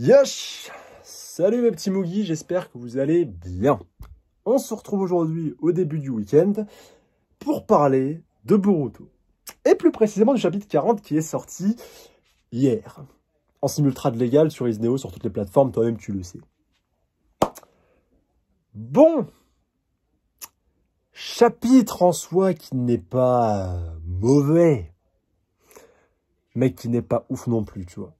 Yosh Salut mes petits Moogie, j'espère que vous allez bien. On se retrouve aujourd'hui au début du week-end pour parler de Boruto. Et plus précisément du chapitre 40 qui est sorti hier. En simultrade légal sur Isneo, sur toutes les plateformes, toi-même tu le sais. Bon Chapitre en soi qui n'est pas mauvais, mais qui n'est pas ouf non plus, tu vois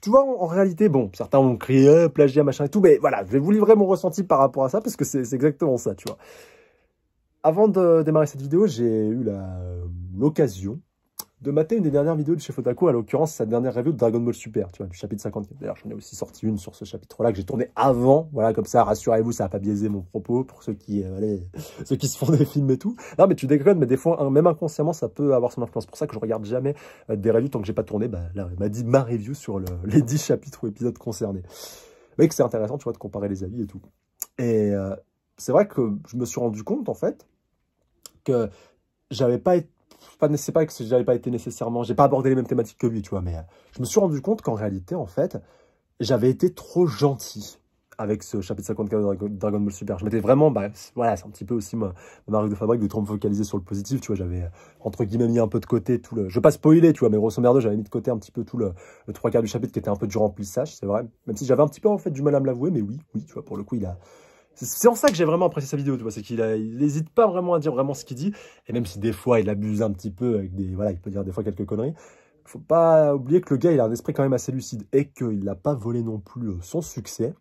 tu vois, en, réalité, bon, certains ont crié euh, plagiat, machin et tout, mais voilà, je vais vous livrer mon ressenti par rapport à ça, parce que c'est exactement ça, tu vois. Avant de démarrer cette vidéo, j'ai eu euh, l'occasion de mater une des dernières vidéos de Chef Fotaku, à l'occurrence sa dernière review de Dragon Ball Super, tu vois, du chapitre 50. D'ailleurs, j'en ai aussi sorti une sur ce chapitre-là que j'ai tourné avant, voilà, comme ça, rassurez-vous, ça n'a pas biaisé mon propos pour ceux qui, euh, ceux qui se font des films et tout. Non, mais tu déconnes, mais des fois, même inconsciemment, ça peut avoir son influence. C'est pour ça que je regarde jamais euh, des reviews tant que j'ai pas tourné. Bah, là, elle m'a dit ma review sur les 10 chapitres ou épisodes concernés. Mais que c'est intéressant, tu vois, de comparer les avis et tout. Et euh, c'est vrai que je me suis rendu compte, en fait, que j'avais pas été c'est pas que j'avais pas été nécessairement, j'ai pas abordé les mêmes thématiques que lui, tu vois, mais euh, je me suis rendu compte qu'en réalité, en fait, j'avais été trop gentil avec ce chapitre 54 de Dragon Ball Super. Je m'étais vraiment, bah, voilà, c'est un petit peu aussi ma, marque de fabrique de trop me focaliser sur le positif, tu vois, j'avais, euh, entre guillemets, mis un peu de côté tout le, je veux pas spoiler, tu vois, mais grosso merdo, j'avais mis de côté un petit peu tout le, le trois quarts du chapitre qui était un peu du remplissage, c'est vrai, même si j'avais un petit peu, en fait, du mal à me l'avouer, mais oui, oui, tu vois, pour le coup, il a, c'est en ça que j'ai vraiment apprécié sa vidéo, tu vois, c'est qu'il n'hésite pas vraiment à dire vraiment ce qu'il dit, et même si des fois il abuse un petit peu, avec des, voilà, il peut dire des fois quelques conneries, il faut pas oublier que le gars, il a un esprit quand même assez lucide, et qu'il n'a pas volé non plus euh, son succès,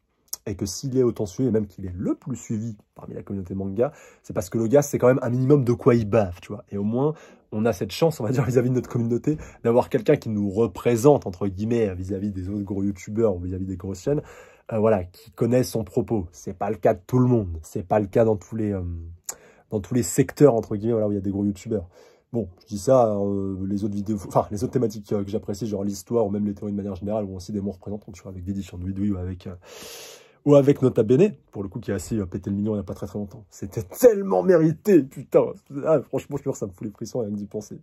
et que s'il est autant suivi, et même qu'il est le plus suivi parmi la communauté manga, c'est parce que le gars, c'est quand même un minimum de quoi il bave, tu vois, et au moins, on a cette chance, on va dire, vis-à-vis de notre communauté, d'avoir quelqu'un qui nous représente, entre guillemets, vis-à-vis des autres gros youtubeurs vis à -vis des grosses chaînes, euh, voilà, qui connaissent son propos. C'est pas le cas de tout le monde. C'est pas le cas dans tous les, euh, dans tous les secteurs entre guillemets, voilà, où il y a des gros youtubeurs. Bon, je dis ça, euh, les autres vidéos, enfin les autres thématiques que j'apprécie, genre l'histoire ou même les théories de manière générale, ou aussi des mots représentants, tu vois, avec Didi Chandouidoui ou avec ou avec Nota Bene, pour le coup qui a assez pété le mignon il n'y a pas très très longtemps. C'était tellement mérité, putain. Ah, franchement, je que ça me fout les frissons rien que d'y penser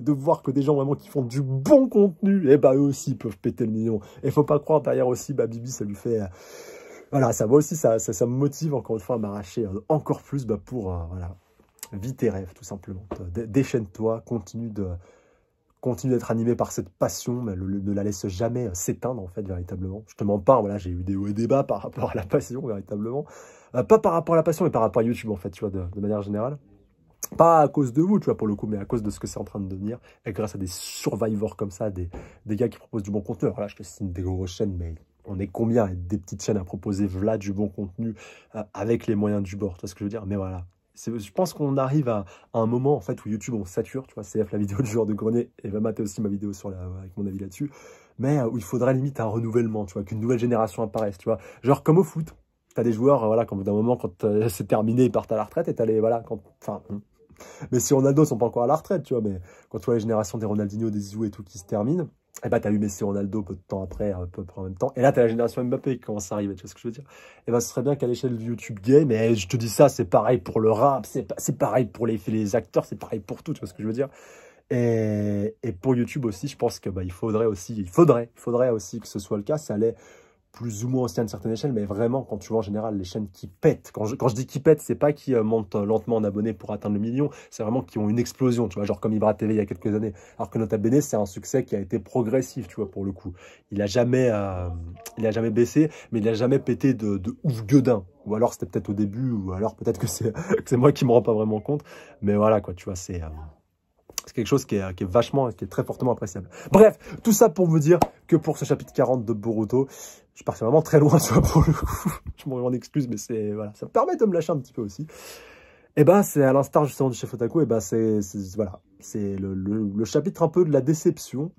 de, voir que des gens vraiment qui font du bon contenu, et eh bah ben, eux aussi peuvent péter le million. Et faut pas croire derrière aussi, bah Bibi, ça lui fait... Euh, voilà, ça va aussi, ça, ça, ça, me motive encore une fois à m'arracher euh, encore plus bah, pour, euh, voilà, vis tes rêves tout simplement. Déchaîne-toi, continue de continue d'être animé par cette passion, mais ne la laisse jamais s'éteindre en fait véritablement. Je te mens pas, voilà, j'ai eu des hauts et des bas par rapport à la passion véritablement, pas par rapport à la passion, mais par rapport à YouTube en fait, tu vois, de manière générale pas à cause de vous, tu vois, pour le coup, mais à cause de ce que c'est en train de devenir, et grâce à des survivors comme ça, des, des gars qui proposent du bon contenu. Alors là, je te signe des grosses chaînes, mais on est combien des petites chaînes à proposer voilà du bon contenu euh, avec les moyens du bord, tu vois ce que je veux dire Mais voilà. Je pense qu'on arrive à, un moment en fait où YouTube on sature, tu vois, CF la vidéo du joueur de grenier et va mater aussi ma vidéo sur la, avec mon avis là-dessus, mais euh, où il faudrait limite un renouvellement, tu vois, qu'une nouvelle génération apparaisse, tu vois, genre comme au foot, as des joueurs, euh, voilà, quand d'un moment quand c'est terminé ils partent à la retraite et t'as les voilà, quand, enfin, mais si Ronaldo sont pas encore à la retraite, tu vois, mais quand tu vois la génération des Ronaldinho, des Zizou et tout qui se termine, et eh bah, ben, t'as eu Messi Ronaldo peu de temps après, peu près en même temps. Et là, t'as la génération Mbappé qui commence à arriver, tu vois ce que je veux dire. Et eh bah, ben, ce serait bien qu'à l'échelle de YouTube gay mais eh, je te dis ça, c'est pareil pour le rap, c'est pareil pour les, les acteurs, c'est pareil pour tout, tu vois ce que je veux dire. Et, et pour YouTube aussi, je pense que bah, il faudrait aussi, il faudrait, il faudrait aussi que ce soit le cas. Ça allait plus ou moins aussi à une certaine échelle, mais vraiment, quand tu vois en général les chaînes qui pètent, quand je, quand je dis qui pètent, c'est pas qui euh, montent euh, lentement en abonnés pour atteindre le million, c'est vraiment qui ont une explosion, tu vois, genre comme Ibra TV il y a quelques années. Alors que Nota Bene, c'est un succès qui a été progressif, tu vois, pour le coup. Il a jamais, euh, il a jamais baissé, mais il a jamais pété de, de ouf gueudin. Ou alors c'était peut-être au début, ou alors peut-être que c'est moi qui me rends pas vraiment compte. Mais voilà, quoi, tu vois, c'est... c'est quelque chose qui est, qui est, vachement, qui est très fortement appréciable. Bref, tout ça pour vous dire que pour ce chapitre 40 de Boruto, je partais vraiment très loin, tu vois, pour le coup. je m'en excuse, mais c'est, voilà, ça me permet de me lâcher un petit peu aussi. Et eh ben, c'est à l'instar justement du chef Otaku, et eh ben, c'est, voilà, c'est le, chapitre un peu de la déception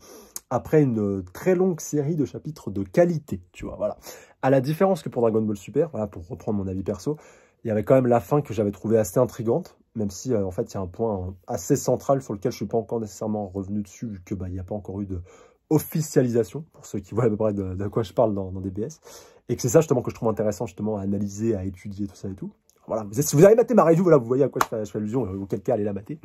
après une très longue série de chapitres de qualité, tu vois, voilà. À la différence que pour Dragon Ball Super, voilà, pour reprendre mon avis perso, il y avait quand même la fin que j'avais trouvée assez intrigante, même si euh, en fait il y a un point assez central sur lequel je ne suis pas encore nécessairement revenu dessus, vu qu'il bah, il n'y a pas encore eu de, officialisation, pour ceux qui voient à peu près de, quoi je parle dans, dans DBS, et que c'est ça justement que je trouve intéressant justement à analyser, à étudier, tout ça et tout. Voilà, si vous avez maté ma review, voilà, vous voyez à quoi je fais, je allusion, euh, auquel cas allez la mater.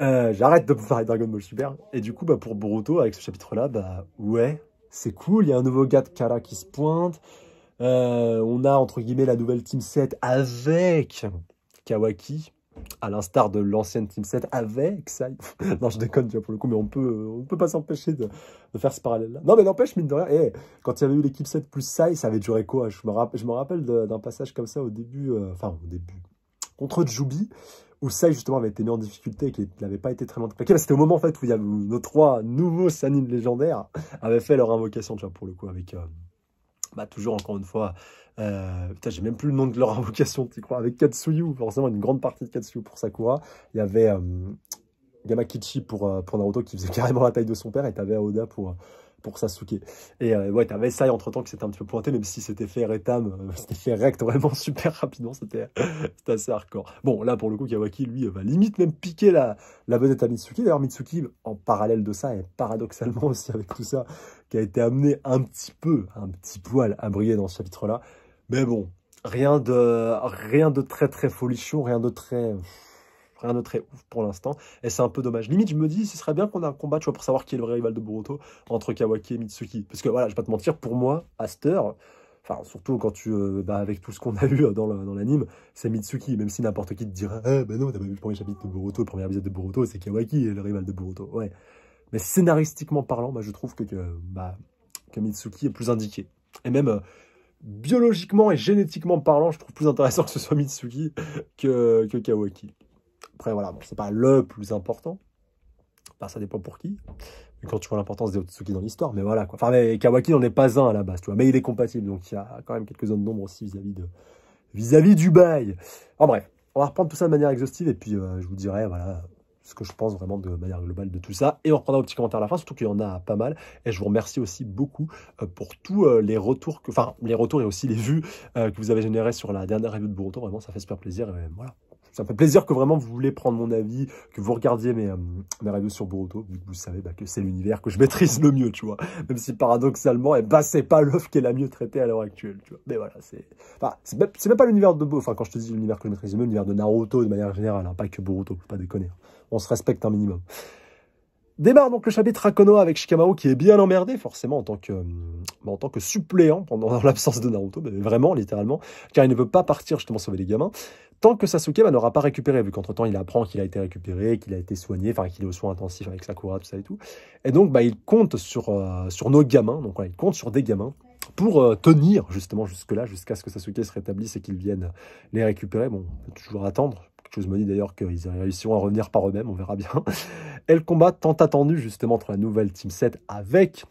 Euh, j'arrête de parler Dragon Ball Super. Et du coup, bah, pour Boruto, avec ce chapitre-là, bah ouais, c'est cool, il y a un nouveau gars de Kara qui se pointe. Euh, on a entre guillemets la nouvelle Team 7 avec Kawaki, à l'instar de l'ancienne Team 7 avec Sai. non, je déconne, tu vois, pour le coup, mais on peut, euh, on peut pas s'empêcher de, faire ce parallèle-là. Non, mais n'empêche, mine de rien, eh, quand il y avait eu l'équipe 7 plus Sai, ça avait duré quoi je me, je me rappelle d'un passage comme ça au début, euh, enfin, au début, contre Jubi, où Sai justement avait été mis en difficulté et qu'il n'avait pas été très bien C'était au moment en fait où, il y nos trois nouveaux Sanin légendaires avaient fait leur invocation, tu vois, pour le coup, avec euh, bah, toujours encore une fois euh, j'ai même plus le nom de leur invocation, tu crois, avec Katsuyu, forcément une grande partie de Katsuyu pour Sakura. Il y avait Gamakichi euh, Yamakichi pour, euh, pour Naruto qui faisait carrément la taille de son père, et t'avais Aoda pour, euh, pour Sasuke. Et ouais ouais, t'avais ça entre temps que c'était un petit peu pointé, même si c'était fait rétam, c'était fait rect vraiment super rapidement, c'était assez hardcore. Bon, là pour le coup, Kawaki lui va limite même piquer la, la vedette à Mitsuki. D'ailleurs, Mitsuki, en parallèle de ça, et paradoxalement aussi avec tout ça, qui a été amené un petit peu, un petit poil à briller dans ce chapitre-là, mais bon, rien de, rien de très très folichon, rien de très rien de très ouf pour l'instant, et c'est un peu dommage. Limite, je me dis, ce serait bien qu'on ait un combat, tu vois, pour savoir qui est le vrai rival de Boruto entre Kawaki et Mitsuki. Parce que voilà, je vais pas te mentir, pour moi, à cette heure, enfin, surtout quand tu, euh, bah, avec tout ce qu'on a vu euh, dans l'anime, c'est Mitsuki, même si n'importe qui te dira, eh ben non, t'as pas vu le premier chapitre de Boruto, le premier épisode de Boruto, c'est Kawaki le rival de Boruto, ouais. Mais scénaristiquement parlant, bah, je trouve que, bah, que Mitsuki est plus indiqué. Et même, euh, biologiquement et génétiquement parlant, je trouve plus intéressant que ce soit Mitsuki que, que Kawaki. Après, voilà, bon, c'est pas le plus important. ça dépend pour qui. Mais quand tu vois l'importance des Mitsuki dans l'histoire, mais voilà quoi. Enfin, mais Kawaki n'en est pas un à la base, tu vois. Mais il est compatible, donc il y a quand même quelques zones d'ombre aussi vis-à-vis de vis-à-vis du bail. En bref, on va reprendre tout ça de manière exhaustive et puis euh, je vous dirai, voilà, ce que je pense vraiment de manière globale de tout ça. Et on reprendra un petit commentaire à la fin, surtout qu'il y en a pas mal. Et je vous remercie aussi beaucoup euh, pour tous euh, les retours, que, enfin les retours et aussi les vues euh, que vous avez générées sur la dernière review de Boruto. Vraiment, ça fait super plaisir. voilà. Ça me fait plaisir que vraiment vous voulez prendre mon avis, que vous regardiez mes, mes reviews sur Boruto, vu que vous savez bah, que c'est l'univers que je maîtrise le mieux, tu vois. Même si paradoxalement, et eh ben, c'est pas l'œuvre qui est la mieux traitée à l'heure actuelle, tu vois. Mais voilà, c'est... Enfin, c'est même, pas l'univers de... Enfin, quand je te dis l'univers que je maîtrise le mieux, l'univers de Naruto de manière générale, hein, pas que Boruto, faut pas déconner. Hein on se respecte un minimum. Démarre donc le chapitre Konoha avec Shikamaru qui est bien emmerdé forcément en tant que, euh, en tant que suppléant pendant l'absence de Naruto, mais vraiment littéralement, car il ne veut pas partir justement sauver les gamins, tant que Sasuke bah, n'aura pas récupéré, vu qu'entre-temps il apprend qu'il a été récupéré, qu'il a été soigné, enfin qu'il est au soin intensif avec Sakura, tout ça et tout. Et donc bah, il compte sur, euh, sur nos gamins, donc il compte sur des gamins pour euh, tenir justement jusque-là, jusqu'à ce que Sasuke se rétablisse et qu'il vienne les récupérer. Bon, on peut toujours attendre, Chose me dit d'ailleurs qu'ils réussiront à revenir par eux-mêmes, on verra bien. Et combat tant attendu justement entre la nouvelle Team 7 avec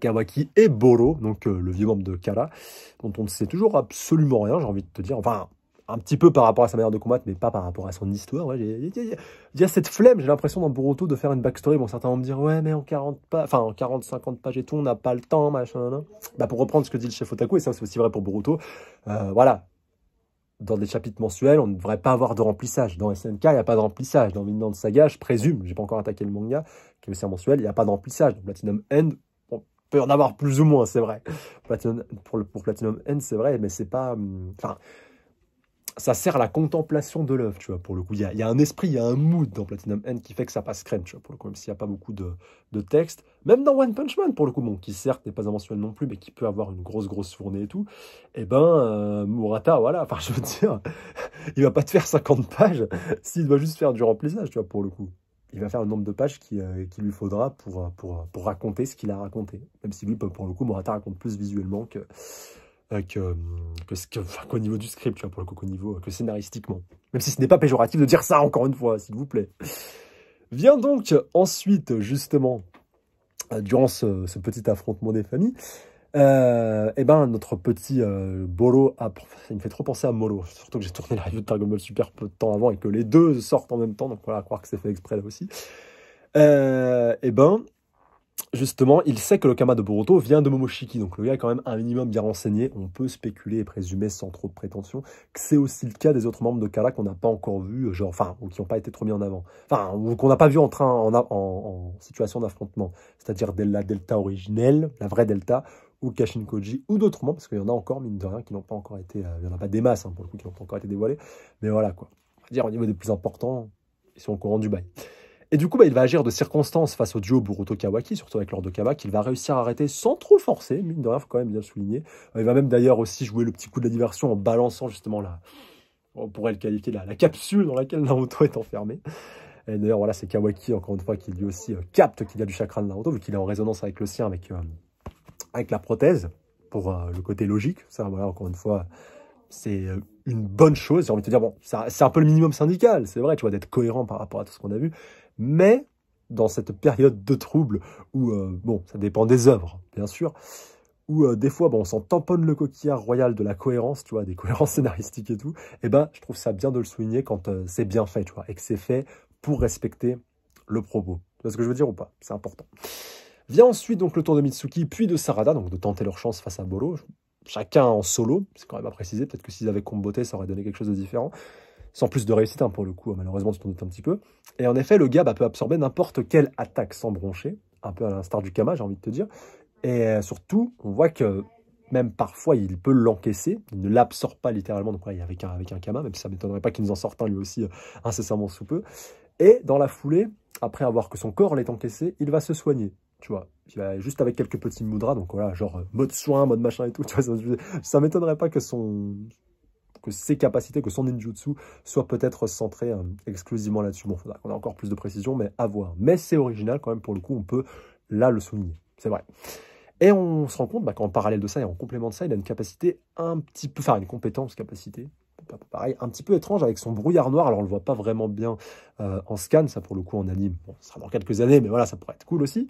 Kawaki et Boro, donc euh, le vieux membre de Kara, dont on ne sait toujours absolument rien, j'ai envie de te dire. Enfin, un petit peu par rapport à sa manière de combattre, mais pas par rapport à son histoire. il y, a cette flemme, j'ai l'impression dans Boruto de faire une backstory. Bon, certains vont me dire, ouais, mais en 40 pas enfin, 40, 50 pages et tout, on n'a pas le temps, machin. Bah, pour reprendre ce que dit le chef Otaku, et ça, c'est aussi vrai pour Boruto, euh, voilà, dans des chapitres mensuels, on ne devrait pas avoir de remplissage. Dans SNK, il n'y a pas de remplissage. Dans de Saga, je présume, n'ai pas encore attaqué le manga, qui est mensuel, il n'y a pas de remplissage. Dans Platinum End, on peut en avoir plus ou moins, c'est vrai. Platinum, pour, Platinum End, c'est vrai, mais c'est pas... Hum, enfin, ça sert à la contemplation de l'œuvre, tu vois, pour le coup. Il y, a, un esprit, il y a un mood dans Platinum End qui fait que ça passe crème, tu vois, pour le coup, même s'il n'y a pas beaucoup de, de texte. Même dans One Punch Man, pour le coup, bon, qui certes n'est pas un non plus, mais qui peut avoir une grosse, grosse fournée et tout. Eh ben, euh, Murata, voilà, enfin, je veux dire, il va pas te faire 50 pages s'il doit juste faire du remplissage, tu vois, pour le coup. Il va faire le nombre de pages euh, qu'il lui faudra pour, euh, pour, pour raconter ce qu'il a raconté. Même si lui, pour le coup, Murata raconte plus visuellement que euh, que, qu'au niveau du script, tu vois, pour le coup, qu'au niveau que scénaristiquement. Même si ce n'est pas péjoratif de dire ça encore une fois, s'il vous plaît. Vient donc ensuite, justement, durant ce, petit affrontement des familles, euh, et eh ben notre petit euh, Bolo, a, me fait trop penser à Molo, surtout que j'ai tourné la review de Dragon Super peu de temps avant et que les deux sortent en même temps, donc voilà, à croire que c'est fait exprès là aussi. Euh, et eh ben justement, il sait que le Kama de Boruto vient de Momoshiki, donc le gars est quand même un minimum bien renseigné. On peut spéculer et présumer sans trop de prétention que c'est aussi le cas des autres membres de Kara qu'on n'a pas encore vu, euh, genre, enfin, ou qui n'ont pas été trop mis en avant, enfin, ou qu'on n'a pas vu en train, en, situation d'affrontement, c'est-à-dire la Delta originelle, la vraie Delta, ou Kashin Koji, ou d'autres membres, parce qu'il y en a encore, mine de rien, qui n'ont pas encore été, n'y euh, en a pas des masses, hein, pour le coup, qui n'ont pas encore été dévoilés, mais voilà, quoi. On va dire, au niveau des plus importants, ils sont au courant du bail. Et du coup, bah, il va agir de circonstance face au duo Boruto-Kawaki, surtout avec Kaba, qu'il va réussir à arrêter sans trop forcer, mine de rien, faut quand même bien le souligner. Il va même d'ailleurs aussi jouer le petit coup de la diversion en balançant justement la, on pourrait le qualifier la, capsule dans laquelle Naruto est enfermé. Et d'ailleurs, voilà, c'est Kawaki, encore une fois, qui lui aussi euh, capte qu'il y a du chakra de Naruto, vu qu'il est en résonance avec le sien, avec, euh, avec la prothèse, pour euh, le côté logique. Ça, voilà, encore une fois, c'est une bonne chose. J'ai envie de te dire, bon, c'est un peu le minimum syndical, c'est vrai, tu vois, d'être cohérent par rapport à tout ce qu'on a vu. Mais dans cette période de trouble où, euh, bon, ça dépend des œuvres, bien sûr, où euh, des fois, bon, on s'en tamponne le coquillard royal de la cohérence, tu vois, des cohérences scénaristiques et tout, eh ben, je trouve ça bien de le souligner quand euh, c'est bien fait, tu vois, et que c'est fait pour respecter le propos. Tu ce que je veux dire ou pas C'est important. Vient ensuite donc le tour de Mitsuki, puis de Sarada, donc de tenter leur chance face à Bolo, chacun en solo, c'est quand même à préciser, peut-être que s'ils avaient comboté, ça aurait donné quelque chose de différent sans plus de réussite hein, pour le coup, hein, malheureusement tu t'en doutes un petit peu. Et en effet, le gars peut absorber n'importe quelle attaque sans broncher, un peu à l'instar du Kama, j'ai envie de te dire. Et surtout, on voit que même parfois il peut l'encaisser, il ne l'absorbe pas littéralement, donc ouais, avec, un, avec un Kama, même ça ne m'étonnerait pas qu'il nous en sorte un lui aussi euh, incessamment sous peu. Et dans la foulée, après avoir que son corps l'ait encaissé, il va se soigner, tu vois. juste avec quelques petits moudras, donc voilà, genre euh, mode soin, mode machin et tout, tu vois, ça, ça m'étonnerait pas que son, que ses capacités, que son ninjutsu soit peut-être centré hein, exclusivement là-dessus. Bon, faudra qu'on ait encore plus de précision, mais à voir. Mais c'est original quand même, pour le coup, on peut là le souligner. C'est vrai. Et on se rend compte bah, qu'en parallèle de ça et en complément de ça, il a une capacité un petit peu, enfin une compétence, capacité, pareil, un petit peu étrange avec son brouillard noir. Alors on le voit pas vraiment bien euh, en scan, ça pour le coup en anime. Bon, ça sera dans quelques années, mais voilà, ça pourrait être cool aussi.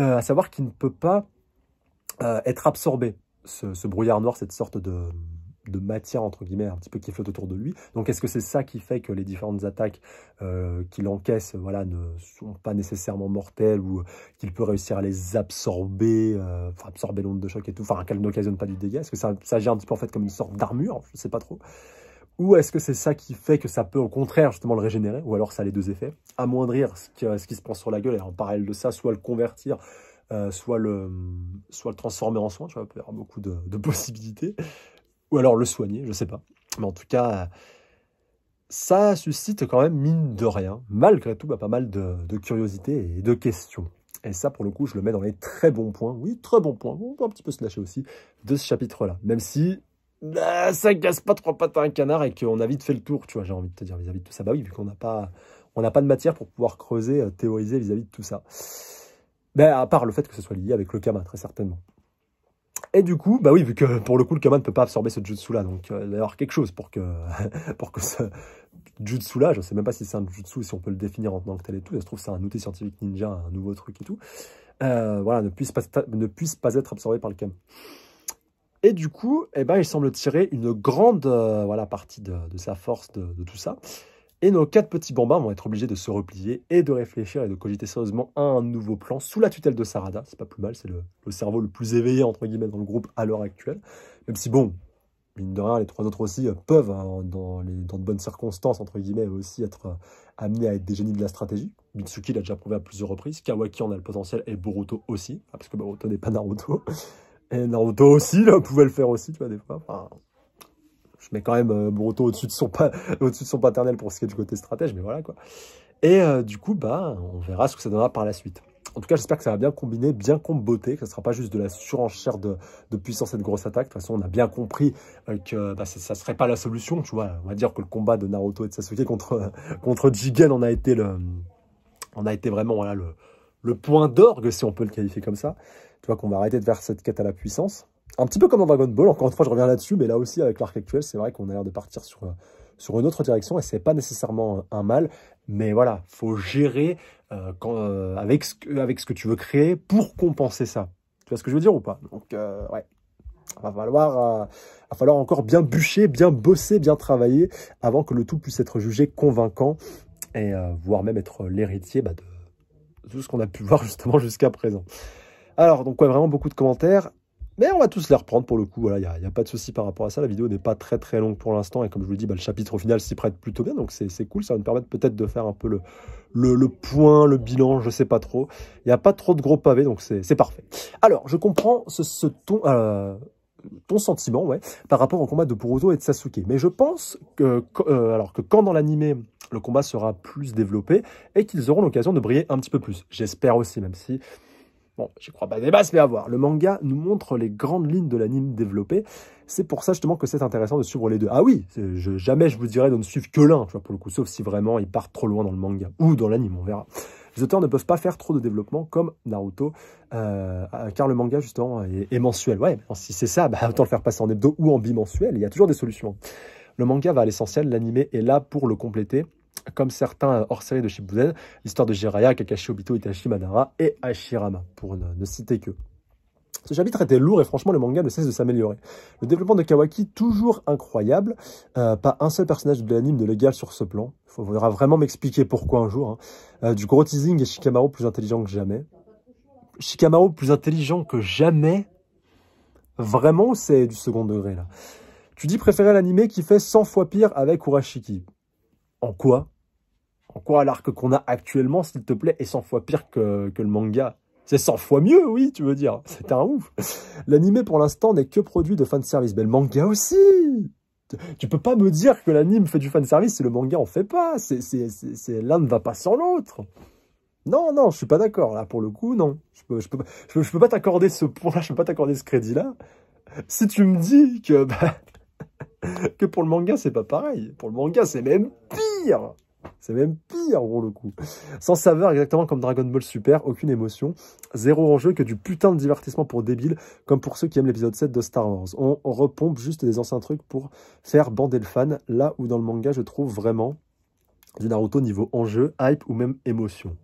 Euh, à savoir qu'il ne peut pas euh, être absorbé. ce, brouillard noir, cette sorte de, de matière, entre guillemets, un petit peu qui flotte autour de lui. Donc est-ce que c'est ça qui fait que les différentes attaques euh, qu'il encaisse voilà, ne sont pas nécessairement mortelles ou euh, qu'il peut réussir à les absorber, euh, absorber l'onde de choc et tout, enfin qu'elle n'occasionne pas du dégât Est-ce que ça, ça gère un petit peu en fait comme une sorte d'armure Je ne sais pas trop. Ou est-ce que c'est ça qui fait que ça peut au contraire justement le régénérer Ou alors ça a les deux effets Amoindrir ce qui, euh, ce qui se prend sur la gueule et en parallèle de ça, soit le convertir soit, le, transformer en soin, tu vois, il y avoir beaucoup de possibilités ou alors le soigner, je sais pas. Mais en tout cas, ça suscite quand même, mine de rien, malgré tout, bah, pas mal de, de, curiosité et de questions. Et ça, pour le coup, je le mets dans les très bons points, oui, très bons points, on peut un petit peu se lâcher aussi, de ce chapitre-là. Même si ça bah, ça casse pas trois pattes à un canard et qu'on a vite fait le tour, tu vois, j'ai envie de te dire vis-à-vis de tout ça. Bah oui, vu qu'on n'a pas, on n'a pas de matière pour pouvoir creuser, euh, théoriser vis-à-vis de tout ça. Mais ben, à part le fait que ce soit lié avec le Kama, très certainement. Et du coup, bah oui, vu que pour le coup, le Kaman ne peut pas absorber ce jutsu-là, donc euh, y avoir quelque chose pour que, pour que ce jutsu-là, je ne sais même pas si c'est un jutsu, si on peut le définir en tant que tel et tout, il se trouve c'est un outil scientifique ninja, un nouveau truc et tout, euh, voilà, ne puisse, pas, ne puisse pas être absorbé par le Kaman. Et du coup, eh ben, il semble tirer une grande euh, voilà, partie de, sa force, de, de tout ça et nos quatre petits bambins vont être obligés de se replier et de réfléchir et de cogiter sérieusement à un nouveau plan sous la tutelle de Sarada. C'est pas plus mal, c'est le, cerveau le plus éveillé entre guillemets dans le groupe à l'heure actuelle. Même si bon, mine de rien, les trois autres aussi euh, peuvent, hein, dans, dans, de bonnes circonstances entre guillemets, aussi être euh, amenés à être des génies de la stratégie. Mitsuki l'a déjà prouvé à plusieurs reprises, Kawaki en a le potentiel et Boruto aussi, ah, parce que Boruto n'est pas Naruto. Et Naruto aussi, là, pouvait le faire aussi, tu vois, des fois. Je mets quand même Boruto euh, au-dessus de, son au de son paternel pour ce qui est du côté stratège, mais voilà quoi. Et euh, du coup, bah, on verra ce que ça donnera par la suite. En tout cas, j'espère que ça va bien combiner, bien comboter, que ce ne sera pas juste de la surenchère de, puissance et de grosse attaque. De toute façon, on a bien compris euh, que bah, ça ne serait pas la solution. Tu vois, on va dire que le combat de Naruto et de Sasuke contre, contre Jigen, on a été, le, on a été vraiment voilà, le, le point d'orgue, si on peut le qualifier comme ça. Tu vois, qu'on va arrêter de faire cette quête à la puissance. Un petit peu comme dans Dragon Ball, encore une fois, je reviens là-dessus, mais là aussi, avec l'arc actuel, c'est vrai qu'on a l'air de partir sur, euh, sur une autre direction et c'est pas nécessairement un mal, mais voilà, faut gérer euh, quand, euh, avec, ce que, avec ce que tu veux créer pour compenser ça. Tu vois ce que je veux dire ou pas Donc, ouais. Va falloir, va falloir encore bien bûcher, bien bosser, bien travailler avant que le tout puisse être jugé convaincant et voire même être l'héritier bah, de tout ce qu'on a pu voir justement jusqu'à présent. Alors, donc vraiment beaucoup de commentaires. Mais on va tous les reprendre pour le coup, voilà, il n'y a, pas de souci par rapport à ça, la vidéo n'est pas très très longue pour l'instant, et comme je vous le dis, bah, le chapitre au final s'y prête plutôt bien, donc c'est cool, ça va nous permettre peut-être de faire un peu le, le, point, le bilan, je sais pas trop. Il n'y a pas trop de gros pavés, donc c'est parfait. Alors, je comprends ce, ton... Euh, ton sentiment, ouais, par rapport au combat de Boruto et de Sasuke. Mais je pense que, euh, alors que quand dans l'animé, le combat sera plus développé et qu'ils auront l'occasion de briller un petit peu plus. J'espère aussi, même si Bon, j'y crois pas des bases mais à voir. Le manga nous montre les grandes lignes de l'anime développé. C'est pour ça justement que c'est intéressant de suivre les deux. Ah oui, jamais je vous dirais de ne suivre que l'un, tu vois, pour le coup, sauf si vraiment il part trop loin dans le manga ou dans l'anime, on verra. Les auteurs ne peuvent pas faire trop de développement comme Naruto, euh, euh, car le manga justement est, mensuel. Ouais, si c'est ça, bah, autant le faire passer en hebdo ou en bimensuel. Il y a toujours des solutions. Le manga va à l'essentiel, l'anime est là pour le compléter comme certains euh, hors série de Shibuzen, l'histoire de Jiraya, Kakashi, Obito, Itachi, Madara et Hashirama, pour ne, citer que. Ce chapitre était lourd et franchement le manga ne cesse de s'améliorer. Le développement de Kawaki toujours incroyable, euh, pas un seul personnage de l'anime de légal sur ce plan. Il faudra vraiment m'expliquer pourquoi un jour. Hein. Euh, du gros teasing et Shikamaru plus intelligent que jamais. Shikamaru plus intelligent que jamais. Vraiment, c'est du second degré là. Tu dis préférer l'anime qui fait 100 fois pire avec Urashiki. En quoi en quoi l'arc qu'on a actuellement, s'il te plaît, est 100 fois pire que, le manga c'est 100 fois mieux, oui, tu veux dire. C'est un ouf. L'anime, pour l'instant, n'est que produit de service, Mais le manga aussi Tu peux pas me dire que l'anime fait du service si le manga en fait pas. C'est L'un ne va pas sans l'autre. Non, non, je suis pas d'accord. Là, pour le coup, non. Je peux, peux, pas t'accorder ce point-là, je peux pas t'accorder ce crédit-là. Si tu me dis que, bah, que pour le manga, c'est pas pareil. Pour le manga, c'est même pire c'est même pire pour le coup. Sans saveur, exactement comme Dragon Ball Super, aucune émotion. Zéro enjeu que du putain de divertissement pour débiles, comme pour ceux qui aiment l'épisode 7 de Star Wars. On, repompe juste des anciens trucs pour faire bander le fan, là où dans le manga je trouve vraiment du Naruto niveau enjeu, hype ou même émotion.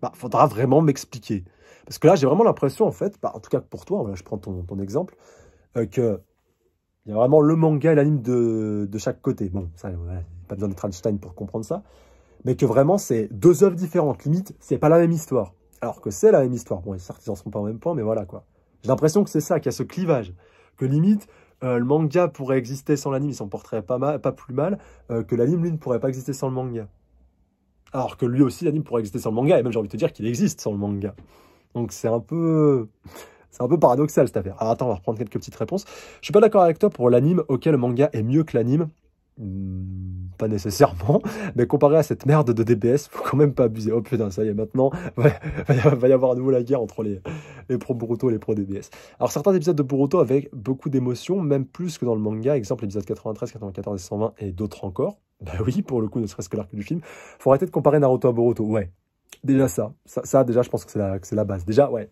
Bah, faudra vraiment m'expliquer. Parce que là, j'ai vraiment l'impression, en fait, bah, en tout cas pour toi, je prends ton, exemple, euh, que il y a vraiment le manga et l'anime de, de chaque côté. Bon, ça, ouais pas besoin d'être Einstein pour comprendre ça, mais que vraiment c'est deux œuvres différentes, limite, c'est pas la même histoire. Alors que c'est la même histoire. Bon, certes, ils en sont pas au même point, mais voilà quoi. J'ai l'impression que c'est ça, qu'il y a ce clivage. Que limite, euh, le manga pourrait exister sans l'anime, il s'en porterait pas, mal, pas plus mal, euh, que l'anime, lui, ne pourrait pas exister sans le manga. Alors que lui aussi, l'anime pourrait exister sans le manga, et même j'ai envie de te dire qu'il existe sans le manga. Donc c'est un peu... C'est un peu paradoxal cette affaire. Alors attends, on va reprendre quelques petites réponses. Je suis pas d'accord avec toi pour l'anime. Ok, le manga est mieux que l'anime. Hmm, pas nécessairement, mais comparé à cette merde de DBS faut quand même pas abuser. Oh putain, ça y est, maintenant, va, va y avoir à nouveau la guerre entre les, les pros Boruto et les pro-DBS Alors certains épisodes de Boruto avec beaucoup d'émotions, même plus que dans le manga, exemple l'épisode 93, 94 et 120 et d'autres encore. Bah oui, pour le coup, ne serait-ce que l'arc du film. Faut arrêter de comparer Naruto à Boruto, ouais. Déjà ça, ça, déjà je pense que c'est la, la base. Déjà, ouais,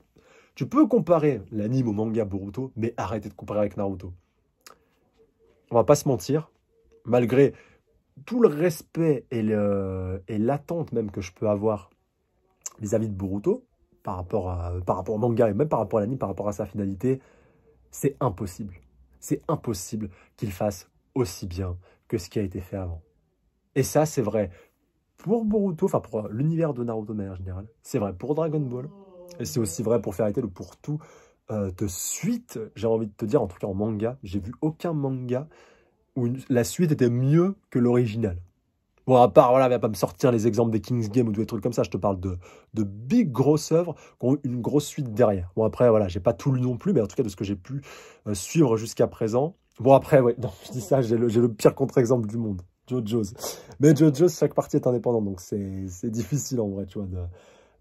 tu peux comparer l'anime au manga Boruto, mais arrêtez de comparer avec Naruto. On va pas se mentir, malgré tout le respect et l'attente même que je peux avoir vis-à-vis de Boruto, par rapport, au manga et même par rapport à l'anime, par rapport à sa finalité, c'est impossible. C'est impossible qu'il fasse aussi bien que ce qui a été fait avant. Et ça, c'est vrai pour Boruto, enfin pour l'univers de Naruto de manière général, c'est vrai pour Dragon Ball, et c'est aussi vrai pour Fairy Tail ou pour tout euh, de suite, j'ai envie de te dire, en tout cas en manga, j'ai vu aucun manga où la suite était mieux que l'original. Bon, à part, voilà, va pas me sortir les exemples des King's Game ou des trucs comme ça. Je te parle de, de big grosses œuvres qui ont une grosse suite derrière. Bon, après, voilà, j'ai pas tout lu non plus, mais en tout cas, de ce que j'ai pu euh, suivre jusqu'à présent. Bon, après, ouais, je dis ça, j'ai le, pire contre-exemple du monde, JoJo's. Mais JoJo's, chaque partie est indépendante, donc c'est difficile en vrai, tu vois, de,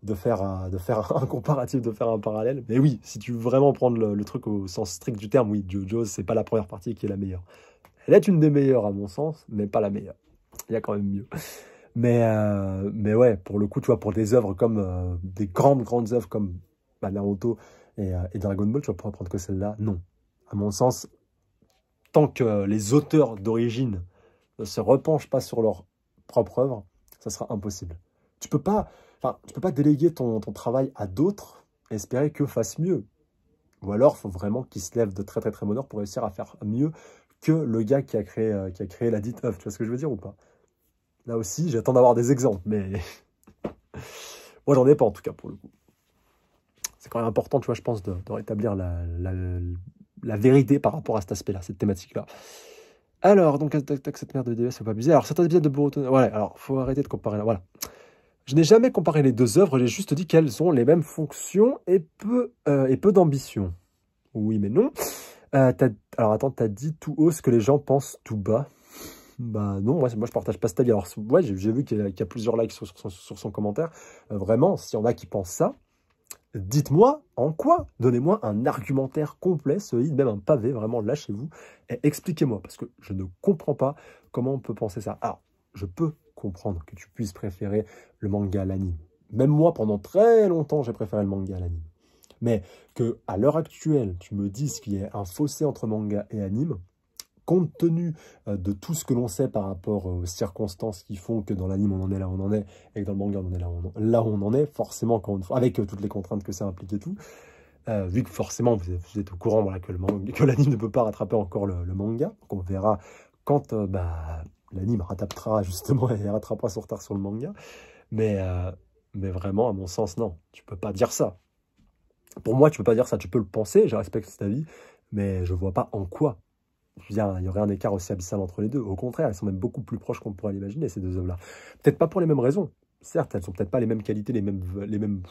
de faire, un, de faire un comparatif, de faire un parallèle. Mais oui, si tu veux vraiment prendre le, truc au sens strict du terme, oui, JoJo's, c'est pas la première partie qui est la meilleure. Elle est une des meilleures à mon sens, mais pas la meilleure. Il y a quand même mieux. Mais, euh, mais ouais, pour le coup, tu vois, pour des œuvres comme euh, des grandes, grandes œuvres comme bah, euh, et, Dragon Ball, tu vas pouvoir prendre que celle-là. Non. À mon sens, tant que les auteurs d'origine ne se repenchent pas sur leur propre œuvre, ça sera impossible. Tu peux pas, tu peux pas déléguer ton, travail à d'autres et espérer qu'eux fassent mieux. Ou alors, il faut vraiment qu'ils se lèvent de très très très bonheur pour réussir à faire mieux que le gars qui a créé, euh, qui a créé la dite œuvre. Tu vois ce que je veux dire ou pas Là aussi, j'attends d'avoir des exemples, mais moi j'en ai pas en tout cas pour le coup. C'est quand même important, tu vois, je pense, de, rétablir la, vérité par rapport à cet aspect-là, cette thématique-là. Alors, donc, cette merde de DBS, faut pas abuser. Alors, certains épisodes de Boruto, voilà, alors, faut arrêter de comparer là, voilà. Je n'ai jamais comparé les deux œuvres, j'ai juste dit qu'elles ont les mêmes fonctions et peu, euh, et peu d'ambition. Oui, mais non. Euh, alors attends, t'as dit tout haut ce que les gens pensent tout bas. Bah non, moi, moi je partage pas cet avis. Alors ouais, j'ai vu qu'il y, a plusieurs likes sur, son commentaire. Euh, vraiment, s'il y en a qui pensent ça, dites-moi en quoi. Donnez-moi un argumentaire complet, ce hit, même un pavé, vraiment lâchez-vous. Et expliquez-moi, parce que je ne comprends pas comment on peut penser ça. Alors, je peux comprendre que tu puisses préférer le manga à l'anime. Même moi, pendant très longtemps, j'ai préféré le manga à l'anime. Mais que à l'heure actuelle, tu me dises qu'il y a un fossé entre manga et anime, compte tenu euh, de tout ce que l'on sait par rapport aux circonstances qui font que dans l'anime on en est là où on en est et que dans le manga on en est là où on, en, là on en est, forcément avec euh, toutes les contraintes que ça implique et tout, euh, vu que forcément vous êtes, au courant voilà, que l'anime ne peut pas rattraper encore le, manga, qu'on verra quand bah, l'anime rattrapera justement et rattrapera son retard sur le manga, mais, mais vraiment à mon sens non, tu peux pas dire ça, pour moi, tu peux pas dire ça, tu peux le penser, je respecte cet avis, mais je ne vois pas en quoi il y, il y aurait un écart aussi abyssal entre les deux. Au contraire, elles sont même beaucoup plus proches qu'on pourrait l'imaginer, ces deux œuvres-là. Peut-être pas pour les mêmes raisons. Certes, elles sont peut-être pas les mêmes qualités, les mêmes, les mêmes,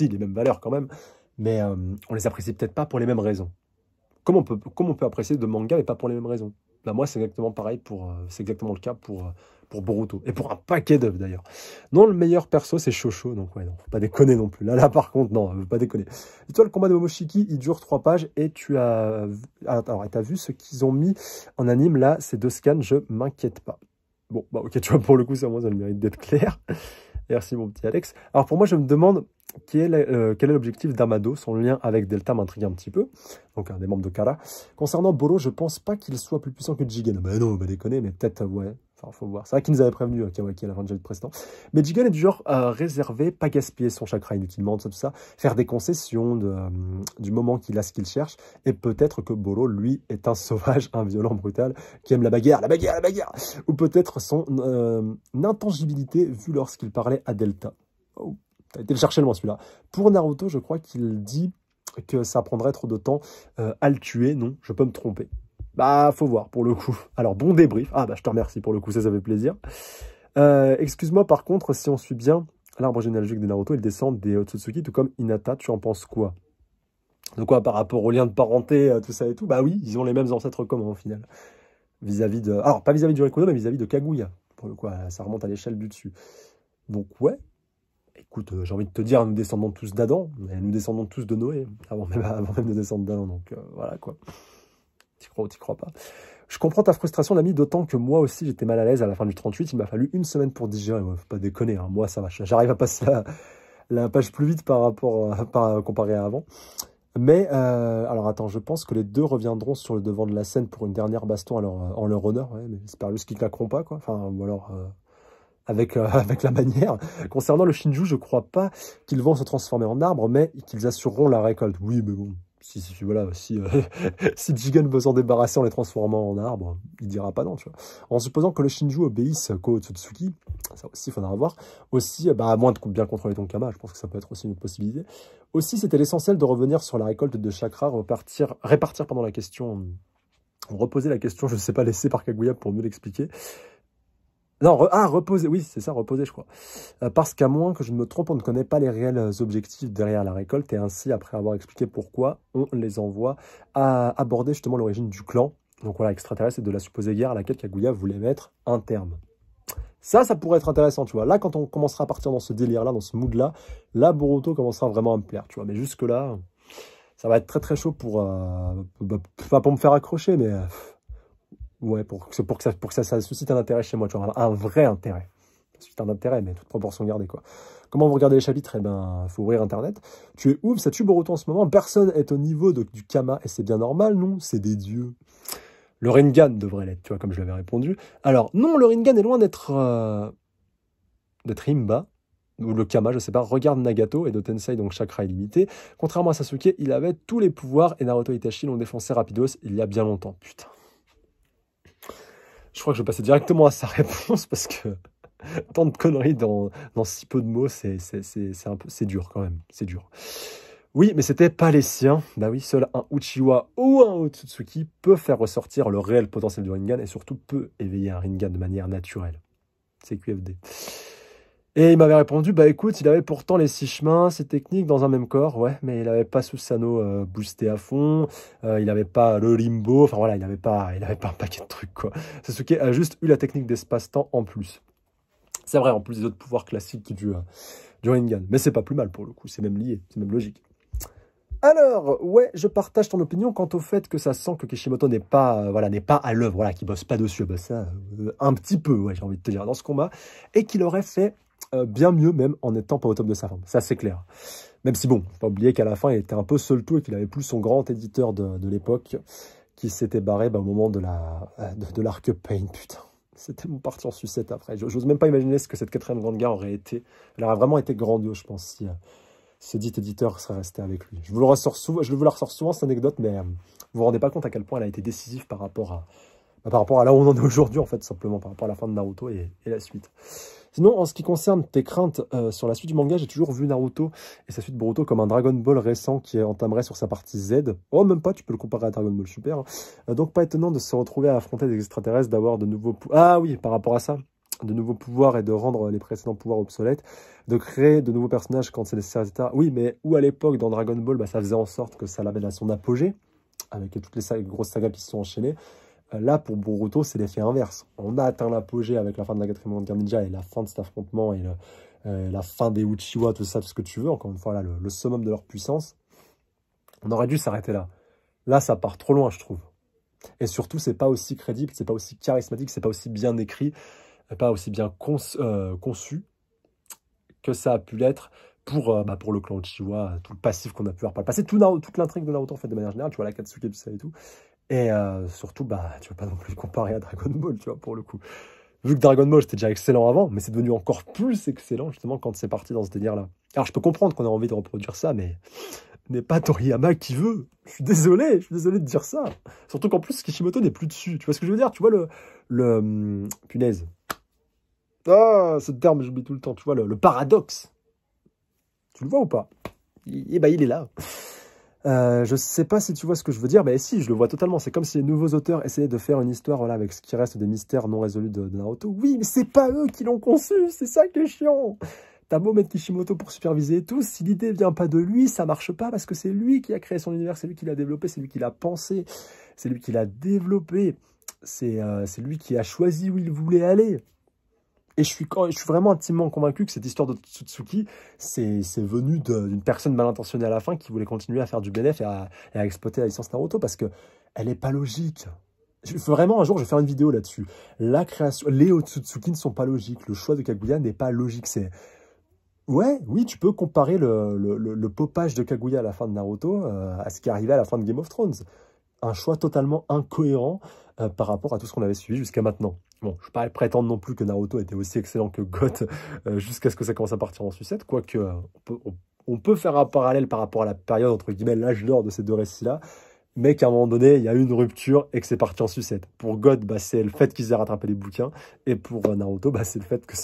les mêmes valeurs quand même, mais euh, on les apprécie peut-être pas pour les mêmes raisons. Comment on peut, comment on peut apprécier deux mangas, mais pas pour les mêmes raisons bah, moi, c'est exactement pareil pour. Euh, c'est exactement le cas pour, euh, pour Boruto. Et pour un paquet d'œuvres d'ailleurs. Non, le meilleur perso, c'est Chocho, Donc, ouais, non, faut pas déconner non plus. Là, là, par contre, non, faut pas déconner. Et toi, le combat de Momoshiki, il dure trois pages. Et tu as. Euh, Alors, as vu ce qu'ils ont mis en anime là, ces deux scans, je m'inquiète pas. Bon, bah, ok, tu vois, pour le coup, ça, moi, ça le mérite d'être clair. Merci mon petit Alex. Alors pour moi, je me demande euh, quel est l'objectif d'Amado. Son lien avec Delta m'intrigue un petit peu. Donc un des membres de Kara. Concernant Boro, je pense pas qu'il soit plus puissant que Jigen. Mais ben non, les ben déconner, mais peut-être ouais, Enfin, faut voir. C'est vrai qu'il nous avait prévenu, euh, Kawaki, à la fin de précédent. Mais Jigen est du genre réservé, pas gaspiller son chakra inutilement, tout ça, faire des concessions de, euh, du moment qu'il a ce qu'il cherche. Et peut-être que Bolo, lui, est un sauvage, un violent, brutal, qui aime la bagarre, la bagarre, la bagarre. Ou peut-être son euh, intangibilité vu lorsqu'il parlait à Delta. Oh, t'as été le chercher loin celui-là. Pour Naruto, je crois qu'il dit que ça prendrait trop de temps à le tuer. Non, je peux me tromper. Bah, faut voir pour le coup. Alors, bon débrief. Ah, bah, je te remercie pour le coup, ça, ça fait plaisir. Euh, excuse-moi par contre, si on suit bien l'arbre généalogique de Naruto, il descend des Otsutsuki, tout comme Inata, tu en penses quoi Donc quoi par rapport aux liens de parenté, euh, tout ça et tout Bah oui, ils ont les mêmes ancêtres communs au final. Vis-à-vis de. Alors, pas vis-à-vis du Rikudo, mais vis-à-vis de Kaguya. Pour le coup, euh, ça remonte à l'échelle du dessus. Donc, ouais. Écoute, j'ai envie de te dire, nous descendons tous d'Adam, mais nous descendons tous de Noé, avant même, de descendre d'Adam, donc voilà quoi. Tu crois ou tu crois pas Je comprends ta frustration, l'ami, d'autant que moi aussi j'étais mal à l'aise à la fin du 38. Il m'a fallu une semaine pour digérer. ne faut pas déconner, hein. moi ça va. J'arrive à passer la, page plus vite par rapport à, euh, par, comparé à avant. Mais, euh, alors attends, je pense que les deux reviendront sur le devant de la scène pour une dernière baston alors, euh, en leur honneur. Ouais, mais c'est juste qu'ils claqueront pas, quoi. Enfin, ou alors. avec, avec la manière. Concernant le Shinju, je crois pas qu'ils vont se transformer en arbre, mais qu'ils assureront la récolte. Oui, mais bon, si, si, voilà, euh, si, Jigen veut s'en débarrasser en les transformant en arbre il dira pas non, tu vois. En supposant que le Shinju obéisse Ko Tsutsuki, ça aussi, il faudra voir. Aussi, euh, bah, à moins de bien contrôler ton Kama, je pense que ça peut être aussi une possibilité. Aussi, c'était l'essentiel de revenir sur la récolte de chakra, repartir, répartir pendant la question, reposer la question, je ne sais pas, laisser par Kaguya pour mieux l'expliquer. Non, ah, reposer, oui, c'est ça, reposer, je crois. Euh, parce qu'à moins que je ne me trompe, on ne connaît pas les réels euh, objectifs derrière la récolte, et ainsi, après avoir expliqué pourquoi, on les envoie à aborder justement l'origine du clan. Donc voilà, extraterrestre et de la supposée guerre à laquelle Kaguya voulait mettre un terme. Ça, ça pourrait être intéressant, tu vois. Là, quand on commencera à partir dans ce délire-là, dans ce mood-là, là, Boruto commencera vraiment à me plaire, tu vois. Mais jusque-là, ça va être très très chaud pour... enfin euh, bah, pour me faire accrocher, mais ouais, pour, que, ça, ça, suscite un intérêt chez moi, tu vois, un, vrai intérêt. C'est un intérêt, mais toute proportion gardée, quoi. Comment vous regardez les chapitres Eh ben, faut ouvrir Internet. Tu es ouf, ça tue Boruto en ce moment. Personne est au niveau du Kama, et c'est bien normal, non C'est des dieux. Le Ringan devrait l'être, tu vois, comme je l'avais répondu. Alors, non, le Ringan est loin d'être... Euh, d'être Imba, ou le Kama, je sais pas, regarde Nagato et de donc chakra illimité. Contrairement à Sasuke, il avait tous les pouvoirs et Naruto et Itachi l'ont défoncé Rapidos il y a bien longtemps. Putain. Je crois que je vais passer directement à sa réponse parce que tant de conneries dans, dans si peu de mots, c'est un peu c'est dur quand même, c'est dur. Oui, mais c'était pas les siens. Bah oui, seul un Uchiwa ou un Otsutsuki peut faire ressortir le réel potentiel du ringan et surtout peut éveiller un ringan de manière naturelle. C'est QFD. Et il m'avait répondu, bah écoute, il avait pourtant les six chemins, ses techniques dans un même corps, ouais, mais il n'avait pas Susano euh, boosté à fond, euh, il n'avait pas le limbo, enfin voilà, il n'avait pas, il pas un paquet de trucs quoi. Sasuke a juste eu la technique d'espace-temps en plus. C'est vrai, en plus des autres pouvoirs classiques du, euh, du Ringan, mais c'est pas plus mal pour le coup, c'est même lié, c'est même logique. Alors, ouais, je partage ton opinion quant au fait que ça sent que Kishimoto n'est pas, euh, voilà, n'est pas à l'œuvre, voilà, qu'il bosse pas dessus. Ah bah ça, un petit peu, ouais, j'ai envie de te dire, dans ce combat, et qu'il aurait fait euh, bien mieux même en n'étant pas au top de sa forme. Ça c'est clair. Même si bon, faut pas oublier qu'à la fin il était un peu seul tout et qu'il avait plus son grand éditeur de, l'époque qui s'était barré bah, au moment de la euh, de, l'arc pain putain. C'était mon parti en sucette après. n'ose même pas imaginer ce que cette quatrième grande guerre aurait été. Elle aurait vraiment été grandiose, je pense, si euh, ce dit éditeur serait resté avec lui. Je vous, le ressors souvent, je vous la ressors souvent, cette anecdote, mais vous vous rendez pas compte à quel point elle a été décisive par rapport à, bah, par rapport à là où on en est aujourd'hui, en fait, simplement, par rapport à la fin de Naruto et la suite. Sinon, en ce qui concerne tes craintes euh, sur la suite du manga, j'ai toujours vu Naruto et sa suite Boruto comme un Dragon Ball récent qui entamerait sur sa partie Z. Oh, même pas, tu peux le comparer à Dragon Ball Super. Hein. Euh, donc, pas étonnant de se retrouver à affronter des extraterrestres, d'avoir de nouveaux... Ah oui, par rapport à ça de nouveaux pouvoirs et de rendre les précédents pouvoirs obsolètes, de créer de nouveaux personnages quand c'est nécessaire, Oui, mais où à l'époque, dans Dragon Ball, bah, ça faisait en sorte que ça l'amène à son apogée, avec toutes les, les grosses sagas qui se sont enchaînées. Là, pour Boruto, c'est l'effet inverse. On a atteint l'apogée avec la fin de la quatrième guerre ninja et la fin de cet affrontement et euh, la fin des Uchiwa, tout ça, ce que tu veux, encore une fois, là, le, summum de leur puissance. On aurait dû s'arrêter là. Là, ça part trop loin, je trouve. Et surtout, c'est pas aussi crédible, c'est pas aussi charismatique, c'est pas aussi bien écrit, pas aussi bien euh, conçu, que ça a pu l'être pour, euh, bah, pour le clan Uchiwa, tout le passif qu'on a pu avoir par le passé, toute l'intrigue de Naruto, en fait, de manière générale, tu vois, la Katsuki, tout ça et tout. Et euh, surtout, bah, tu vas pas non plus le comparer à Dragon Ball, tu vois, pour le coup. Vu que Dragon Ball, c'était déjà excellent avant, mais c'est devenu encore plus excellent, justement, quand c'est parti dans ce délire-là. Alors, je peux comprendre qu'on ait envie de reproduire ça, mais n'est pas Toriyama qui veut. Je suis désolé, je suis désolé de dire ça. Surtout qu'en plus, Kishimoto n'est plus dessus. Tu vois ce que je veux dire Tu vois le... le hmm, punaise. Ah, ce terme, j'oublie tout le temps. Tu vois le, le paradoxe. Tu le vois ou pas Eh ben, il est là. Euh, je sais pas si tu vois ce que je veux dire, mais si, je le vois totalement. C'est comme si les nouveaux auteurs essayaient de faire une histoire voilà, avec ce qui reste des mystères non résolus de, Naruto. Oui, mais c'est pas eux qui l'ont conçu, c'est ça qui est chiant. T'as beau mettre Kishimoto pour superviser tout, si l'idée vient pas de lui, ça marche pas parce que c'est lui qui a créé son univers, c'est lui qui l'a développé, c'est lui qui l'a pensé, c'est lui qui l'a développé, c'est euh, lui qui a choisi où il voulait aller. Et je suis, vraiment intimement convaincu que cette histoire de Tsutsuki, c'est venu d'une personne mal intentionnée à la fin qui voulait continuer à faire du bénéfice et à, exploiter la licence Naruto parce que elle n'est pas logique. vraiment, un jour, je vais faire une vidéo là-dessus. La création, les Otsutsuki ne sont pas logiques. Le choix de Kaguya n'est pas logique. C'est Ouais, oui, tu peux comparer le, popage de Kaguya à la fin de Naruto euh, à ce qui arrivait à la fin de Game of Thrones. Un choix totalement incohérent euh, par rapport à tout ce qu'on avait suivi jusqu'à maintenant. Bon, je ne vais pas prétendre non plus que Naruto était aussi excellent que God euh, jusqu'à ce que ça commence à partir en sucette, quoique euh, on, peut, faire un parallèle par rapport à la période, entre guillemets, l'âge d'or de ces deux récits-là, mais qu'à un moment donné, il y a eu une rupture et que c'est parti en sucette. Pour God, bah, c'est le fait qu'ils aient rattrapé les bouquins, et pour euh, Naruto, bah, c'est le fait que,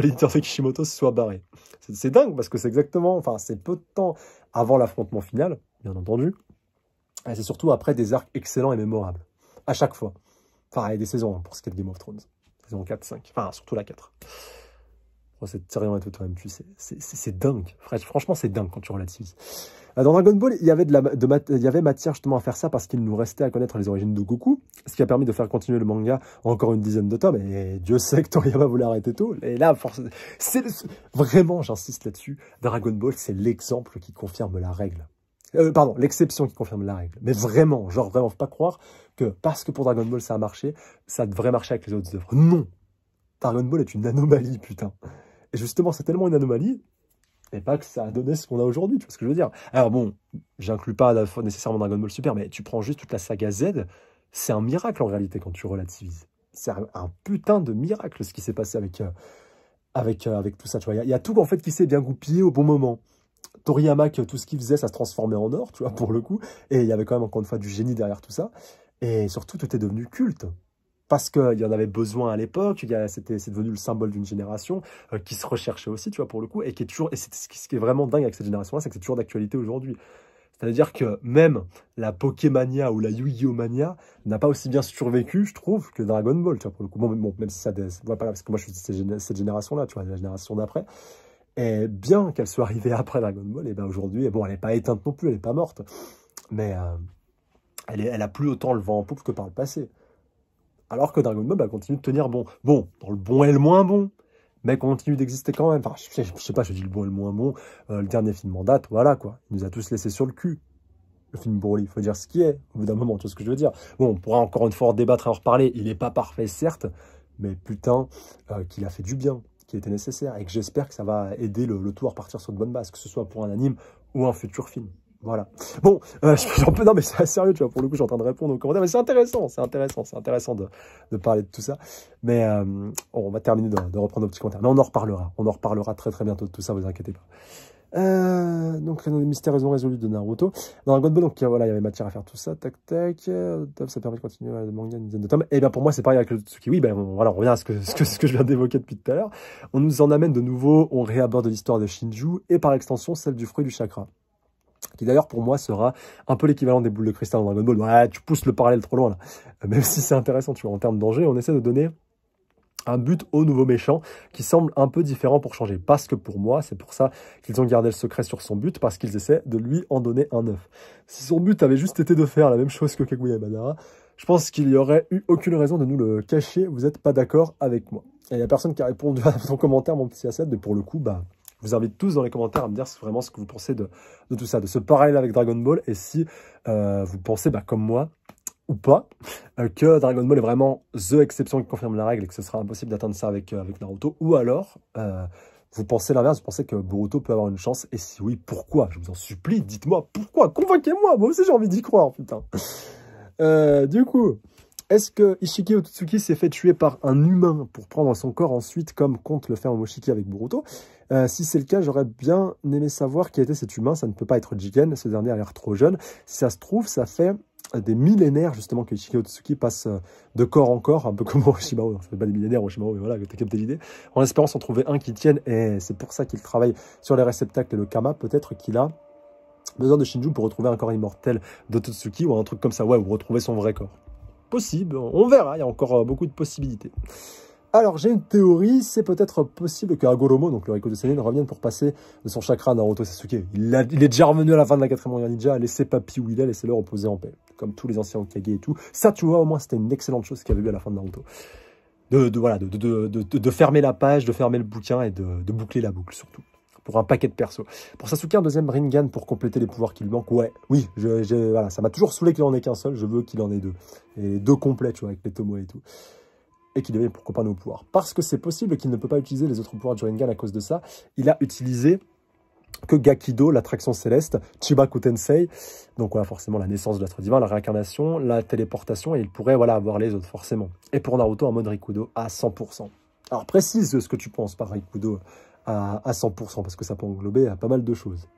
l'éditeur de Kishimoto se soit barré. C'est dingue, parce que c'est exactement, enfin, c'est peu de temps avant l'affrontement final, bien entendu, et c'est surtout après des arcs excellents et mémorables, à chaque fois. Pareil, des saisons hein, pour ce qui est de Game of Thrones. Saison 4, 5. Enfin, surtout la 4. c'est tout, même tu sais. C'est dingue. Franchement, c'est dingue quand tu relativises. Euh, dans Dragon Ball, il y avait, de la, de il y avait matière justement à faire ça parce qu'il nous restait à connaître les origines de Goku, ce qui a permis de faire continuer le manga encore une dizaine de tomes. Et Dieu sait que Toriyama voulait arrêter tout. Et là, forcément, vraiment, j'insiste là-dessus, Dragon Ball, c'est l'exemple qui confirme la règle. Euh, pardon, l'exception qui confirme la règle. Mais vraiment, genre vraiment, faut pas croire que parce que pour Dragon Ball ça a marché, ça devrait marcher avec les autres œuvres. Non Dragon Ball est une anomalie, putain. Et justement, c'est tellement une anomalie, et pas que ça a donné ce qu'on a aujourd'hui, tu vois ce que je veux dire. Alors bon, j'inclus pas nécessairement Dragon Ball Super, mais tu prends juste toute la saga Z, c'est un miracle en réalité quand tu relativises. C'est un putain de miracle ce qui s'est passé avec, euh, avec, euh, avec tout ça, tu vois. Il y, a tout en fait qui s'est bien goupillé au bon moment. Toriyama, tout ce qu'il faisait, ça se transformait en or, tu vois, pour le coup. Et il y avait quand même, encore une fois, du génie derrière tout ça. Et surtout, tout est devenu culte. Parce qu'il y en avait besoin à l'époque, c'est devenu le symbole d'une génération euh, qui se recherchait aussi, tu vois, pour le coup, et qui est toujours, et c'est ce qui est vraiment dingue avec cette génération-là, c'est que c'est toujours d'actualité aujourd'hui. C'est-à-dire que même la Pokémania ou la Yu-Gi-Oh! Mania n'a pas aussi bien survécu, je trouve, que Dragon Ball, tu vois, pour le coup. Bon, même si ça, va pas parce que moi, je suis cette génération-là, tu vois, la génération d'après. Et bien qu'elle soit arrivée après Dragon Ball, et eh ben aujourd'hui, bon, elle n'est pas éteinte non plus, elle n'est pas morte, mais euh, elle, a plus autant le vent en poupe que par le passé. Alors que Dragon Ball a bah, continue de tenir bon. Bon, dans le bon et le moins bon, mais continue d'exister quand même. je, sais pas, je dis le bon et le moins bon. Euh, le dernier film en date, voilà quoi. Il nous a tous laissé sur le cul. Le film Broly, faut dire ce qui est, au bout d'un moment, tu vois ce que je veux dire. Bon, on pourra encore une fois en débattre et en reparler. Il n'est pas parfait, certes, mais putain, euh, qu'il a fait du bien qui était nécessaire et que j'espère que ça va aider le, le, tout à repartir sur de bonnes bases, que ce soit pour un anime ou un futur film. Voilà. Bon, euh, un peu non mais c'est sérieux, tu vois, pour le coup, train de répondre aux commentaires, mais c'est intéressant, c'est intéressant, c'est intéressant de, de, parler de tout ça. Mais euh, on va terminer de, de reprendre nos petits commentaires. Mais on en reparlera, on en reparlera très très bientôt de tout ça, vous inquiétez pas. Euh, donc mystères mystérieusement résolu de Naruto. Dans Dragon Ball, donc voilà, il y avait matière à faire tout ça, tac tac. ça permet de continuer à manga, une dizaine de tomes. Et eh bien pour moi, c'est pareil avec le oui Ben on, voilà, on revient à ce que, ce que, ce que je viens d'évoquer depuis tout à l'heure. On nous en amène de nouveau, on réaborde l'histoire de Shinju et par extension celle du fruit du chakra qui d'ailleurs pour moi sera un peu l'équivalent des boules de cristal dans Dragon Ball. Ouais, tu pousses le parallèle trop loin là. Euh, même si c'est intéressant, tu vois, en termes de danger, on essaie de donner un but au nouveau méchant qui semble un peu différent pour changer. Parce que pour moi, c'est pour ça qu'ils ont gardé le secret sur son but, parce qu'ils essaient de lui en donner un neuf. Si son but avait juste été de faire la même chose que Kaguya Madara, je pense qu'il y aurait eu aucune raison de nous le cacher, vous n'êtes pas d'accord avec moi. il n'y a personne qui a répondu à ton commentaire, mon petit Asset, et pour le coup, bah, vous invite tous dans les commentaires à me dire vraiment ce que vous pensez de, tout ça, de ce parallèle avec Dragon Ball, et si euh, vous pensez bah, comme moi ou pas, euh, que Dragon Ball est vraiment the exception qui confirme la règle et que ce sera impossible d'atteindre ça avec, euh, avec Naruto, ou alors euh, vous pensez l'inverse, vous pensez que Boruto peut avoir une chance, et si oui, pourquoi Je vous en supplie, dites-moi pourquoi, convainquez-moi, moi aussi j'ai envie d'y croire, putain. du coup, est-ce que Ishiki Otsutsuki s'est fait tuer par un humain pour prendre son corps ensuite, comme compte le faire Moshiki avec Boruto Si c'est le cas, j'aurais bien aimé savoir qui était cet humain. Ça ne peut pas être Jigen, ce dernier a l'air trop jeune. Si ça se trouve, ça fait euh, des millénaires justement que Ichigo Tsuki passe euh, de corps en corps, un peu comme Orochimaru. Enfin, c'est pas des millénaires Oshimao, mais voilà, t'as capté l'idée. En espérant s'en trouver un qui tienne, et c'est pour ça qu'il travaille sur les réceptacles et le kama. Peut-être qu'il a besoin de Shinju pour retrouver un corps immortel de ou un truc comme ça, ouais, ou retrouver son vrai corps. Possible, on verra, il y a encore euh, beaucoup de possibilités. Alors j'ai une théorie, c'est peut-être possible que Agolomo, donc le Riko de ne revienne pour passer de son chakra à Naruto Sasuke. Il, est déjà revenu à la fin de la quatrième guerre ninja, laissez Papi où il est, laissez-le reposer en paix, comme tous les anciens Kage et tout. Ça tu vois, au moins c'était une excellente chose qu'il avait eu à la fin de Naruto. De, voilà, de, fermer la page, de fermer le bouquin et de boucler la boucle surtout pour un paquet de persos. Pour Sasuke, un deuxième Ringan pour compléter les pouvoirs qui lui manquent. Ouais, oui, ça m'a toujours saoulé qu'il en ait qu'un seul. Je veux qu'il en ait deux. Et deux complets, tu vois, avec les Tomoe et tout et qu'il devait pourquoi pas nos pouvoirs. Parce que c'est possible qu'il ne peut pas utiliser les autres pouvoirs du Ringan à cause de ça. Il a utilisé que Gakido, l'attraction céleste, Chibaku Tensei, donc voilà forcément la naissance de l'être divin, la réincarnation, la téléportation, et il pourrait voilà, avoir les autres, forcément. Et pour Naruto, en mode Rikudo à 100%. Alors précise ce que tu penses par Rikudo à, 100%, parce que ça peut englober euh, pas mal de choses.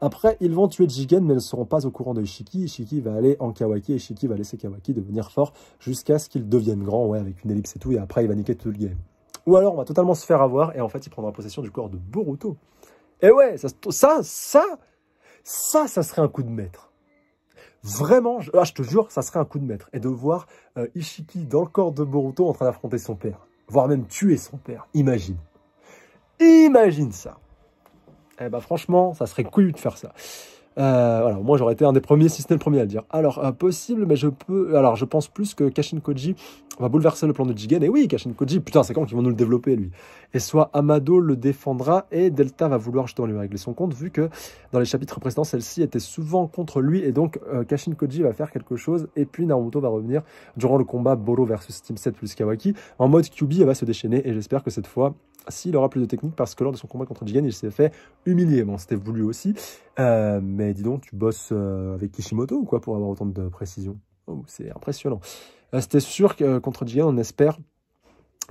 Après, ils vont tuer Jigen, mais ne seront pas au courant de Ishiki. Ishiki va aller en Kawaki, et Ishiki va laisser Kawaki devenir fort jusqu'à ce qu'il devienne grand, ouais, avec une ellipse et tout, et après il va niquer tout le game. Ou alors on va totalement se faire avoir, et en fait il prendra possession du corps de Boruto. Et ouais, ça, ça, ça, ça, ça serait un coup de maître. Vraiment, je, ah, je te jure, ça serait un coup de maître. Et de voir euh, Ishiki dans le corps de Boruto en train d'affronter son père, voire même tuer son père, imagine. Imagine ça. Eh ben franchement, ça serait couillu de faire ça. Euh, voilà, moi j'aurais été un des premiers, si ce n'est le premier à le dire. Alors, euh, possible, mais je peux. Alors, je pense plus que Kashin Koji va bouleverser le plan de Jigen. Et oui, Kashin Koji, putain, c'est quand qu'ils vont nous le développer, lui. Et soit Amado le défendra et Delta va vouloir justement lui régler son compte, vu que dans les chapitres précédents, celle-ci était souvent contre lui. Et donc, euh, Kashin Koji va faire quelque chose. Et puis, Naruto va revenir durant le combat Boro versus Team 7 plus Kawaki en mode QB et va se déchaîner. Et j'espère que cette fois, s'il aura plus de technique parce que lors de son combat contre Jigen, il s'est fait humilier. Bon, c'était voulu aussi. Euh, mais dis donc, tu bosses euh, avec Kishimoto ou quoi pour avoir autant de précision oh, C'est impressionnant. Euh, c'était sûr que contre Jigen, on espère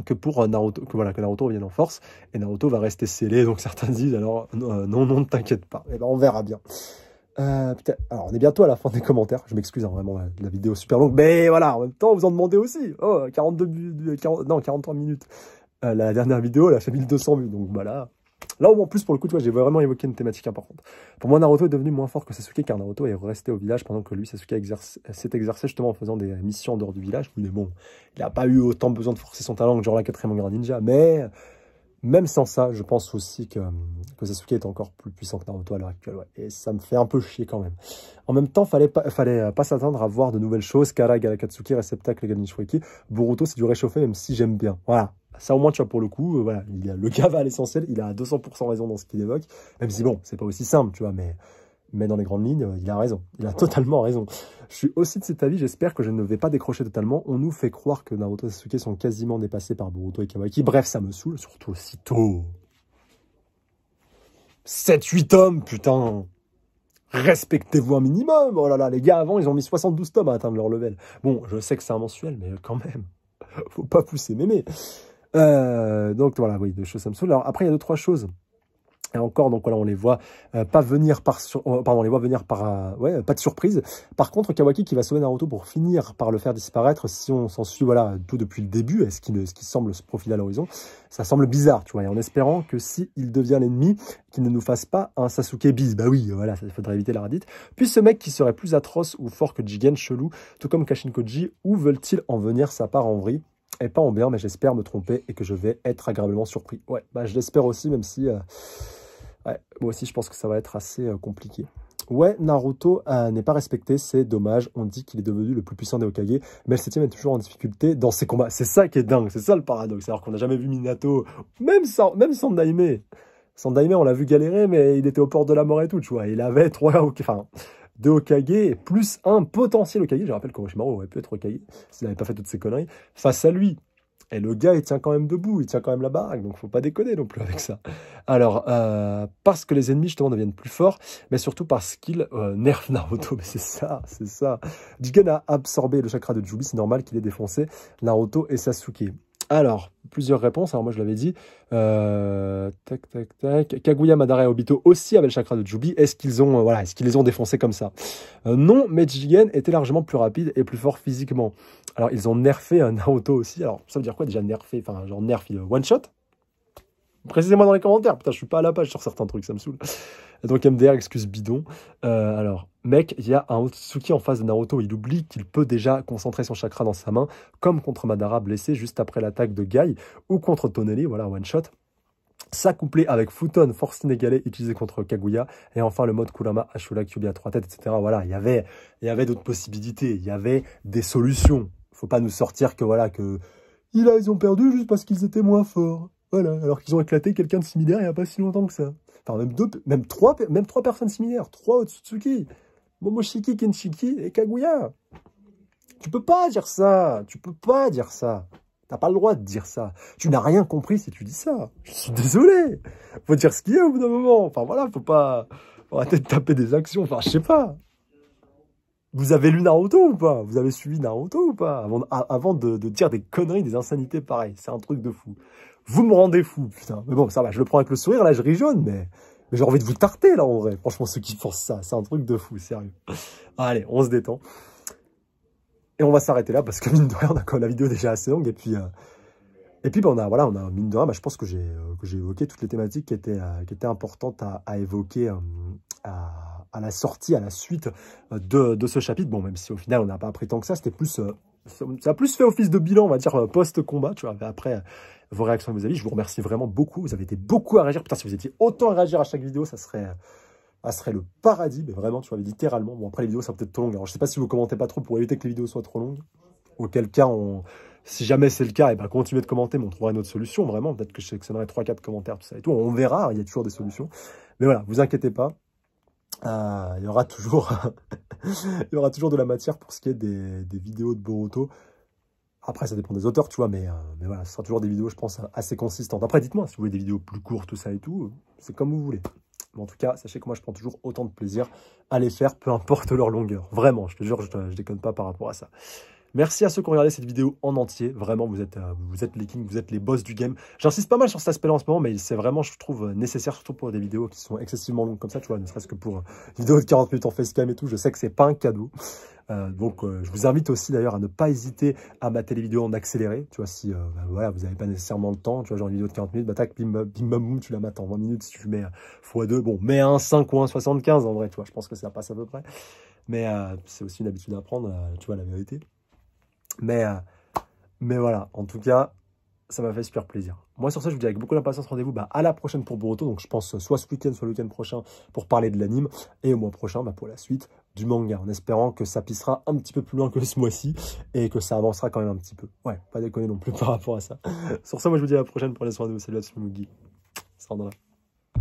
que pour Naruto, que voilà, que Naruto revienne en force et Naruto va rester scellé. Donc certains disent alors non, non, ne t'inquiète pas. et eh ben, on verra bien. alors on est bientôt à la fin des commentaires. Je m'excuse hein, vraiment, la, vidéo super longue, mais voilà, en même temps vous en demandez aussi. Oh, 42 non 43 minutes la dernière vidéo, elle a fait 1200 vues. Donc voilà. là, en plus pour le coup, tu vois, j'ai vraiment évoqué une thématique importante. Pour moi, Naruto est devenu moins fort que Sasuke car Naruto est resté au village pendant que lui, Sasuke s'est exercé justement en faisant des missions en dehors du village. Mais bon, il n'a pas eu autant besoin de forcer son talent que genre la quatrième grande ninja. Mais même sans ça, je pense aussi que, que Sasuke est encore plus puissant que Naruto à l'heure actuelle. Et ça me fait un peu chier quand même. En même temps, il ne fallait pas s'attendre à voir de nouvelles choses. Kara, réceptacle Receptacle, Ganishwaki. Boruto, c'est du réchauffé, même si j'aime bien. Voilà ça au moins, tu vois, pour le coup, euh, voilà, il a, le gars va à l'essentiel, il a 200% raison dans ce qu'il évoque, même si bon, c'est pas aussi simple, tu vois, mais, mais dans les grandes lignes, euh, il a raison, il a totalement raison. Je suis aussi de cet avis, j'espère que je ne vais pas décrocher totalement. On nous fait croire que Naruto Sasuke sont quasiment dépassés par Boruto et Kawaki. Bref, ça me saoule, surtout aussitôt. 7-8 tomes, putain Respectez-vous un minimum Oh là là, les gars, avant, ils ont mis 72 tomes à atteindre leur level. Bon, je sais que c'est un mensuel, mais quand même, faut pas pousser mémé. Euh, donc voilà, oui, deux choses Samsung. Alors après, il y a deux, trois choses. Et encore, donc voilà, on les voit euh, pas venir par, euh, pardon, on les voit venir par, ouais, pas de surprise. Par contre, Kawaki qui va sauver Naruto pour finir par le faire disparaître, si on s'en suit, voilà, tout depuis le début, est ce qui, ce semble se profiler à l'horizon, ça semble bizarre, tu vois, en espérant que si il devient l'ennemi, qu'il ne nous fasse pas un Sasuke bis, bah oui, voilà, il faudrait éviter la radite. Puis ce mec qui serait plus atroce ou fort que Jigen chelou, tout comme Kashin Koji, où veulent-ils en venir sa part en vrille et pas en bien, mais j'espère me tromper et que je vais être agréablement surpris. Ouais, bah, je l'espère aussi, même si... Euh, ouais, moi aussi, je pense que ça va être assez euh, compliqué. Ouais, Naruto euh, n'est pas respecté, c'est dommage. On dit qu'il est devenu le plus puissant des Hokage, mais le 7 est toujours en difficulté dans ses combats. C'est ça qui est dingue, c'est ça le paradoxe. Alors qu'on n'a jamais vu Minato, même sans, même sans Daimé. Sans on l'a vu galérer, mais il était au port de la mort et tout, tu vois. Il avait trois... Enfin, de Okage, plus un potentiel Okage. Je rappelle qu'Orochimaru aurait pu être Okage s'il n'avait pas fait toutes ces conneries face à lui. Et le gars, il tient quand même debout, il tient quand même la baraque, donc faut pas déconner non plus avec ça. Alors, euh, parce que les ennemis, justement, deviennent plus forts, mais surtout parce qu'il euh, nerf Naruto, mais c'est ça, c'est ça. Jigen a absorbé le chakra de Jubi, c'est normal qu'il ait défoncé Naruto et Sasuke. Alors, plusieurs réponses. Alors, hein, moi, je l'avais dit. Euh, tac, tac, tac. Kaguya, Madara et Obito aussi avaient le chakra de Jubi. Est-ce qu'ils ont, euh, qu'ils les ont défoncés comme ça euh, Non, mais Jigen était largement plus rapide et plus fort physiquement. Alors, ils ont nerfé Naruto aussi. Alors, ça veut dire quoi déjà nerfé Enfin, genre nerf, one shot Précisez-moi dans les commentaires. Putain, je suis pas à la page sur certains trucs, ça me saoule. Donc MDR, excuse bidon. Euh, alors, mec, il y a un Otsutsuki en face de Naruto. Il oublie qu'il peut déjà concentrer son chakra dans sa main, comme contre Madara blessé juste après l'attaque de Gai, ou contre Tonelli, voilà, one shot. Ça couplé avec Futon, force sénégalais utilisé contre Kaguya, et enfin le mode Kurama, Ashura, Kyubi à trois têtes, etc. Voilà, il y avait, il y avait d'autres possibilités, il y avait des solutions. Faut pas nous sortir que voilà, que ils ont perdu juste parce qu'ils étaient moins forts. Voilà, alors qu'ils ont éclaté quelqu'un de similaire il n'y a pas si longtemps que ça. Enfin, même même trois, même trois personnes similaires. Trois Otsutsuki. Momoshiki, Kenshiki et Kaguya. Tu peux pas dire ça. Tu peux pas dire ça. T'as pas le droit de dire ça. Tu n'as rien compris si tu dis ça. Je suis désolé. Faut dire ce qu'il y a au bout d'un moment. Enfin voilà, faut pas. peut-être taper des actions. Enfin, je sais pas. Vous avez lu Naruto ou pas Vous avez suivi Naruto ou pas Avant, de, dire des conneries, des insanités pareilles. C'est un truc de fou. Vous me rendez fou, putain. Mais bon, ça va, je le prends avec le sourire, là, je ris jaune, mais, j'ai envie de vous tarter, là, en vrai. Franchement, ceux qui pensent ça, c'est un truc de fou, sérieux. Ah, allez, on se détend. Et on va s'arrêter là, parce que mine de rien, on a quand même la vidéo déjà assez longue, et puis... Euh, et puis, ben, on a, voilà, on a, mine de rien, bah, je pense que j'ai euh, j'ai évoqué toutes les thématiques qui étaient, euh, qui étaient importantes à, à évoquer à, à la sortie, à la suite euh, de, de ce chapitre. Bon, même si au final, on n'a pas appris tant que ça, c'était plus... Euh, ça a plus fait office de bilan, on va dire, euh, post-combat, tu vois, après vos réactions et vos avis. Je vous remercie vraiment beaucoup. Vous avez été beaucoup à réagir. Putain, si vous étiez autant à réagir à chaque vidéo, ça serait, ça serait le paradis. Mais vraiment, tu vois, littéralement. Bon, après, les vidéos, ça peut-être trop longue. Hein. Alors, je sais pas si vous commentez pas trop pour éviter que les vidéos soient trop longues. Auquel cas, si jamais c'est le cas, et eh ben, continuez de commenter, mais on trouvera une autre solution, vraiment. Peut-être que je sélectionnerai 3-4 commentaires, tout ça et tout. On verra, il y a toujours des solutions. Mais voilà, vous inquiétez pas. Euh, il y aura toujours il y aura toujours de la matière pour ce qui est des, des vidéos de Boruto. Après, ça dépend des auteurs, tu vois, mais, euh, mais voilà, ce sera toujours des vidéos, je pense, assez consistantes. Après, dites-moi si vous voulez des vidéos plus courtes, tout ça et tout, c'est comme vous voulez. Mais en tout cas, sachez que moi, je prends toujours autant de plaisir à les faire, peu importe leur longueur. Vraiment, je te jure, je, je déconne pas par rapport à ça. Merci à ceux qui ont regardé cette vidéo en entier. Vraiment, vous êtes, euh, vous êtes les kings, vous êtes les boss du game. J'insiste pas mal sur cet aspect-là en ce moment, mais c'est vraiment, je trouve, euh, nécessaire, surtout pour des vidéos qui sont excessivement longues comme ça, tu vois, ne serait-ce que pour euh, une vidéo de 40 minutes en facecam et tout. Je sais que c'est pas un cadeau. donc, je vous invite aussi d'ailleurs à ne pas hésiter à mater les vidéos en accéléré. Tu vois, si bah, voilà, vous n'avez pas nécessairement le temps, tu vois, genre une vidéo de 40 minutes, bah tac, bim, bim, tu la mates en 20 minutes. Si tu mets x2, bon, mets un 5 ou un 75 en vrai, tu vois, je pense que ça passe à peu près. Mais c'est aussi une habitude à prendre, tu vois, la vérité. Mais, euh, mais voilà, en tout cas, ça m'a fait super plaisir. Moi, sur ça, je vous dis avec beaucoup d'impatience, rendez-vous bah, à la prochaine pour Boruto. Donc, je pense soit ce week-end, soit le week-end prochain pour parler de l'anime. Et au mois prochain, bah, pour la suite du manga. En espérant que ça pissera un petit peu plus loin que ce mois-ci et que ça avancera quand même un petit peu. Ouais, pas déconner non plus par rapport à ça. sur ça, moi, je vous dis à la prochaine. pour la soirée de vous. Salut à tous, Mugi.